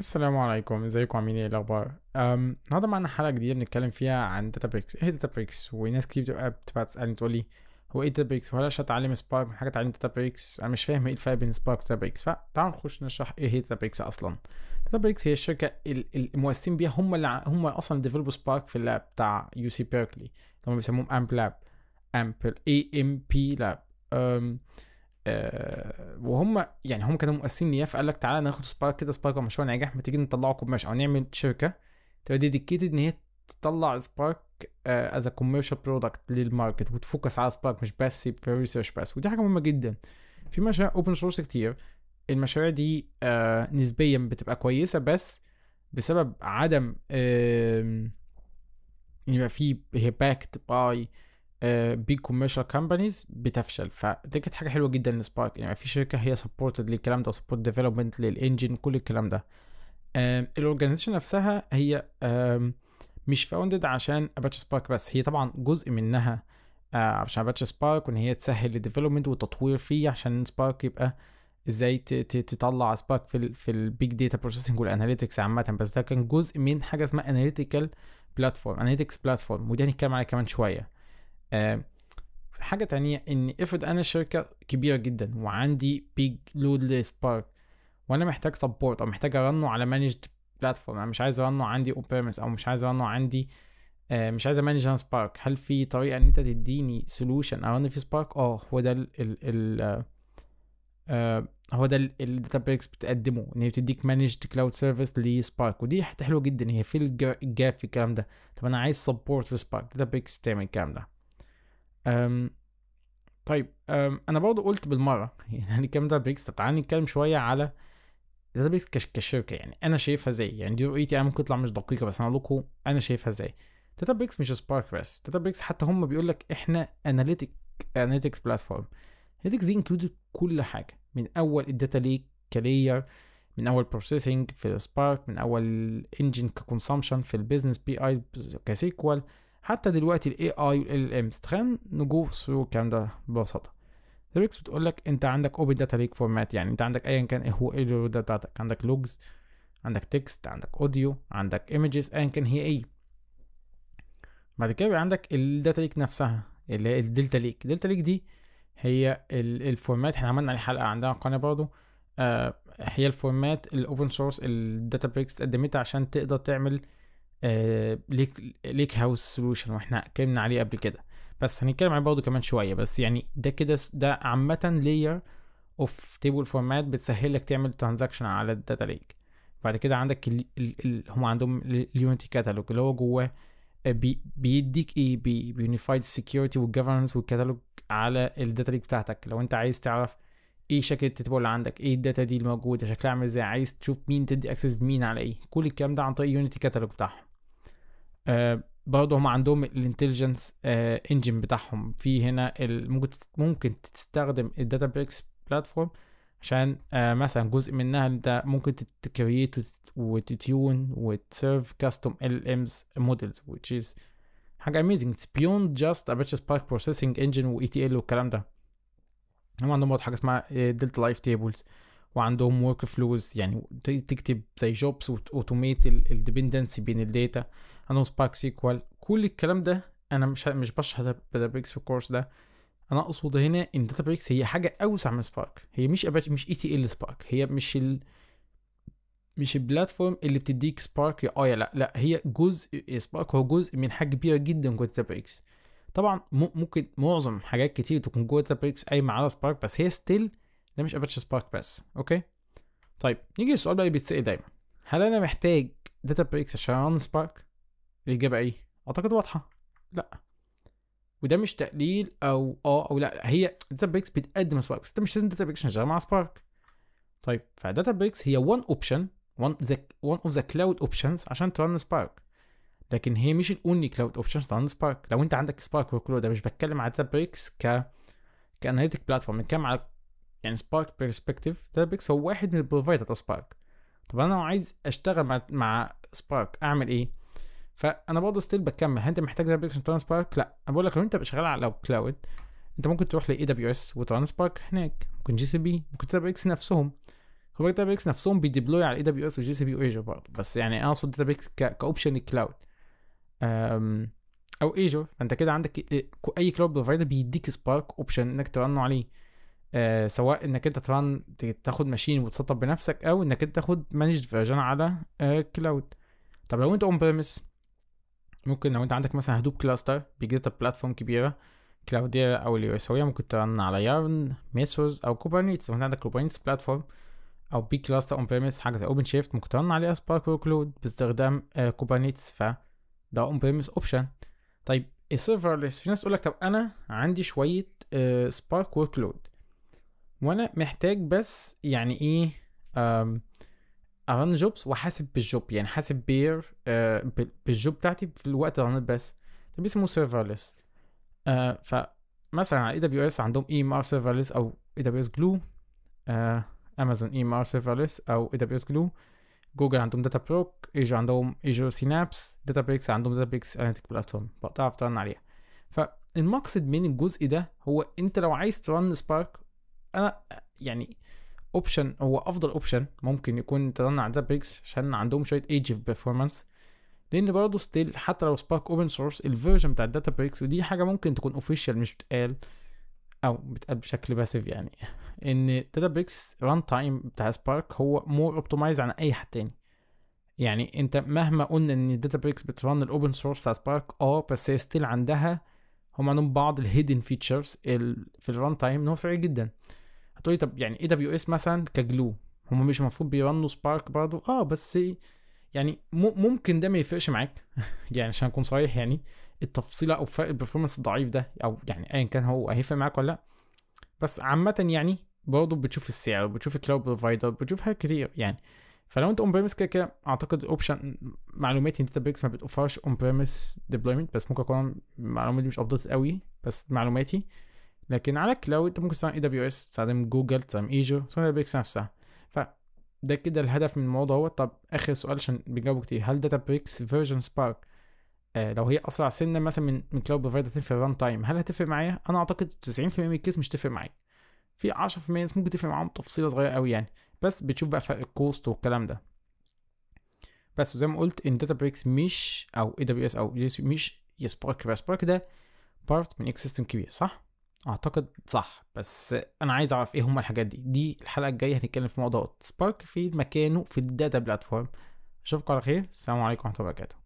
السلام عليكم ازيكم عاملين ايه, إيه الاخبار النهارده معانا حلقه جديده بنتكلم فيها عن داتا بريكس ايه داتا بريكس وناس كتير بتبقى بتبقى تسالني تقول لي هو ايه داتا بريكس وهل عشان اتعلم سبارك من حاجه اتعلم داتا بريكس انا مش فاهم ايه الفرق بين سبارك وداتا بريكس فتعالوا نخش نشرح ايه هي داتا بريكس اصلا داتا بريكس هي الشركه المؤسسين بيها هم اللي هم اصلا ديفلوبوا سبارك في اللاب بتاع يو سي بيركلي اللي هم بيسموهم امب لاب امب اي ام بي لاب آه، وهم يعني هم كانوا مؤسسين نياف قال لك تعالى ناخد سبارك كده سبارك مشروع ناجح ما تيجي نطلعه كوميرش او نعمل شركه تبقى ديديكيتد ان هي تطلع سبارك از كوميرشال برودكت للماركت وتفوكس على سبارك مش بس في ريسيرش بس ودي حاجه مهمه جدا في مشاريع اوبن سورس كتير المشاريع دي آه نسبيا بتبقى كويسه بس بسبب عدم آه يبقى في هي باكت باي آه بيج كوميرشال كومبانيز بتفشل فدي كانت حاجه حلوه جدا لسبارك يعني في شركه هي سبورتد للكلام ده وسبورت ديفلوبمنت للانجن كل الكلام ده آه، الاورجانيزيشن نفسها هي مش فاوندد عشان اباتش سبارك بس هي طبعا جزء منها آه، عشان اباتش سبارك وان هي تسهل الديفلوبمنت والتطوير فيه عشان سبارك يبقى ازاي تطلع سبارك في الـ في البيج داتا بروسيسنج والاناليتكس عامه بس ده كان جزء من حاجه اسمها اناليتيكال بلاتفورم اناليتكس بلاتفورم ودي هنتكلم عليها كمان شويه آه، حاجة تانية ان افرض انا شركة كبيرة جدا وعندي بيج لود لسبارك وانا محتاج سبورت او محتاج ارنه على مانجد بلاتفورم انا مش عايز ارنه عندي اون بيرمس او مش عايز ارنه عندي آه، مش عايز امانج انا سبارك هل في طريقة ان انت تديني سولوشن ارن في سبارك اه هو ده ال ال ال آه، هو ده بريكس بتقدمه ان هي بتديك مانجد كلاود سيرفيس لسبارك ودي حته حلوه جدا هي في الجاب في الكلام ده طب انا عايز سبورت في سبارك بريكس بتعمل الكلام ده أم طيب أم انا برضه قلت بالمره يعني هنتكلم ده بريكس تعالى نتكلم شويه على بريكس كشركه يعني انا شايفها ازاي يعني دي رؤيتي انا ممكن تطلع مش دقيقه بس انا لكم انا شايفها ازاي بريكس مش سبارك بس داتا بريكس حتى هم بيقول لك احنا اناليتيك اناليتكس بلاتفورم اناليتكس دي انكلودد كل حاجه من اول الداتا ليك كلاير من اول بروسيسنج في السبارك من اول انجن ككونسامشن في البيزنس بي اي كسيكوال حتى دلوقتي الاي اي والال ال امز تخيل نجوم الكلام ده ببساطه ريكس بتقول لك انت عندك اوبن داتا ليك فورمات يعني انت عندك ايا كان ايه هو ايه الداتا بتاعتك عندك لوجز عندك تكست عندك اوديو عندك ايمجز ايا كان هي ايه بعد كده بيبقى عندك الداتا ليك نفسها اللي هي الدلتا ليك الدلتا ليك دي هي الفورمات احنا عملنا عليه حلقه عندنا قناه برضو آه هي الفورمات الاوبن سورس الداتا بريكس قدمتها عشان تقدر تعمل آه، ليك ليك هاوس سولوشن واحنا اتكلمنا عليه قبل كده بس هنتكلم عليه برضه كمان شويه بس يعني ده كده ده عامه لير اوف تيبل فورمات بتسهل لك تعمل ترانزاكشن على الداتا ليك بعد كده عندك الـ الـ الـ هم عندهم اليونتي كاتالوج اللي هو جواه آه، بي بيديك ايه بيونيفايد سكيورتي والجفرنس والكاتالوج على الداتا ليك بتاعتك لو انت عايز تعرف ايه شكل التيبل اللي عندك ايه الداتا دي الموجوده شكلها عامل ازاي عايز تشوف مين تدي اكسس مين على ايه كل الكلام ده عن طريق اليونتي كاتالوج بتاعهم آه، برضه هم عندهم الانتليجنس انجن آه، بتاعهم في هنا ممكن ممكن تستخدم الداتا بريكس بلاتفورم عشان آه، مثلا جزء منها انت ممكن تكريت وتتيون وتسيرف كاستوم ال امز مودلز which is حاجه اميزنج amazing it's beyond just Apache Spark processing engine تي ال e والكلام ده هم عندهم برضه حاجه اسمها دلتا لايف تيبلز وعندهم ورك فلوز يعني تكتب زي جوبس وتوميت الديبندنسي بين الداتا عندهم سبارك سيكوال كل الكلام ده انا مش مش بشرح بريكس في الكورس ده انا اقصد هنا ان بريكس هي حاجه اوسع من سبارك هي مش أباتش مش اي تي ال سبارك هي مش ال مش البلاتفورم اللي بتديك سبارك يا اه يا لا لا هي جزء سبارك هو جزء من حاجه كبيره جدا جوه بريكس طبعا ممكن معظم حاجات كتير تكون جوه بريكس قايمه على سبارك بس هي ستيل ده مش اباتش سبارك بس اوكي طيب نيجي للسؤال بقى اللي بيتسال دايما هل انا محتاج داتا بريكس عشان ران سبارك الاجابه ايه اعتقد واضحه لا وده مش تقليل او اه او لا هي داتا بريكس بتقدم سبارك بس انت مش لازم داتا بريكس عشان مع سبارك طيب فداتا بريكس هي وان اوبشن وان ذا وان اوف ذا كلاود اوبشنز عشان ترن سبارك لكن هي مش الاونلي كلاود اوبشن ترن سبارك لو انت عندك سبارك وكل ده مش بتكلم على داتا بريكس ك كاناليتيك بلاتفورم بنتكلم على يعني سبارك بيرسبكتيف داتابيكس هو واحد من البروفايدر بتاع سبارك طب انا لو عايز اشتغل مع مع سبارك اعمل ايه فانا برضه ستيل بكمل هل انت محتاج داتابيكس عشان ترن سبارك لا انا بقول لك لو انت شغال على كلاود انت ممكن تروح لاي دبليو اس وترن سبارك هناك ممكن جي سي بي ممكن داتابيكس نفسهم خد بالك داتابيكس نفسهم بيديبلوي على اي دبليو اس وجي سي بي وايجور برضه بس يعني انا اقصد داتابيكس كاوبشن الكلاود او ايجور فانت كده عندك اي كلاود بروفايدر بيديك سبارك اوبشن انك ترنه عليه آه سواء انك انت طبعا تاخد ماشين وتسطب بنفسك او انك انت تاخد مانجد فيرجن على آه كلاود طب لو انت اون بريمس ممكن لو انت عندك مثلا هدوب كلاستر داتا بلاتفورم كبيره كلاوديا او اليو اس ممكن ترن على يارن ميسوس او كوبرنيتس لو انت عندك كوبرنيتس بلاتفورم او بي كلاستر اون بريمس حاجه زي اوبن شيفت ممكن ترن عليها سبارك لود باستخدام آه كوبرنيتس ف ده اون بريمس اوبشن طيب السيرفرلس في ناس تقول لك طب انا عندي شويه آه سبارك وركلود وانا محتاج بس يعني ايه ارن جوبز واحاسب بالجوب يعني حاسب بير آه، بالجوب بتاعتي في الوقت ده بس ده بيسموه سيرفرلس فمثلا على اي دبليو اس عندهم اي ام ار سيرفرلس او اي دبليو اس جلو امازون اي ام ار سيرفرلس او اي دبليو اس جلو جوجل عندهم داتا بروك ايجو عندهم ايجو سينابس داتا بريكس عندهم داتا بريكس اناليتيك بلاتفورم بتعرف ترن عليها فالمقصد من الجزء ده هو انت لو عايز ترن سبارك انا يعني اوبشن هو افضل اوبشن ممكن يكون تدلنا عند بريكس عشان عندهم شويه ايج في بيرفورمانس لان برضه ستيل حتى لو سبارك اوبن سورس الفيرجن بتاع الداتا بريكس ودي حاجه ممكن تكون اوفيشال مش بتقال او بتقال بشكل باسيف يعني ان داتا بريكس ران تايم بتاع سبارك هو مور اوبتمايز عن اي حد تاني يعني انت مهما قلنا ان الداتا بريكس بترن الاوبن سورس بتاع سبارك اه بس هي ستيل عندها هم عندهم بعض الهيدن فيتشرز في الران تايم ان هو سريع جدا بيحطوا طب يعني اي دبليو اس مثلا كجلو هم مش المفروض بيرنوا سبارك برضه اه بس يعني ممكن ده ما يفرقش معاك يعني عشان اكون صريح يعني التفصيله او فرق البرفورمانس الضعيف ده او يعني ايا كان هو هيفرق معاك ولا لا بس عامه يعني برضه بتشوف السعر بتشوف الكلاود بروفايدر بتشوف حاجات كتير يعني فلو انت اون بريمس كده كده اعتقد اوبشن معلوماتي ان ما بتوفرش اون بريمس ديبلويمنت بس ممكن اكون معلوماتي مش ابديت قوي بس معلوماتي لكن على كلاود انت ممكن تستخدم اي دبليو اس تستخدم جوجل تستخدم ايجو تستخدم بيكس نفسها فده كده الهدف من الموضوع هو طب اخر سؤال عشان بنجاوبه كتير هل داتا بريكس فيرجن سبارك آه لو هي اسرع سنه مثلا من من كلاود بروفايدر في الران تايم هل هتفرق معايا انا اعتقد 90% من الكيس مش هتفرق معايا في 10% ناس ممكن تفرق معاهم تفصيله صغيره قوي يعني بس بتشوف بقى فرق الكوست والكلام ده بس وزي ما قلت ان داتا بريكس مش او اي دبليو اس او جي مش سبارك بقى سبارك ده بارت من ايكو سيستم كبير صح اعتقد صح بس انا عايز اعرف ايه هما الحاجات دي دي الحلقه الجايه هنتكلم في موضوع سبارك في مكانه في الداتا بلاتفورم اشوفكم على خير السلام عليكم ورحمه الله وبركاته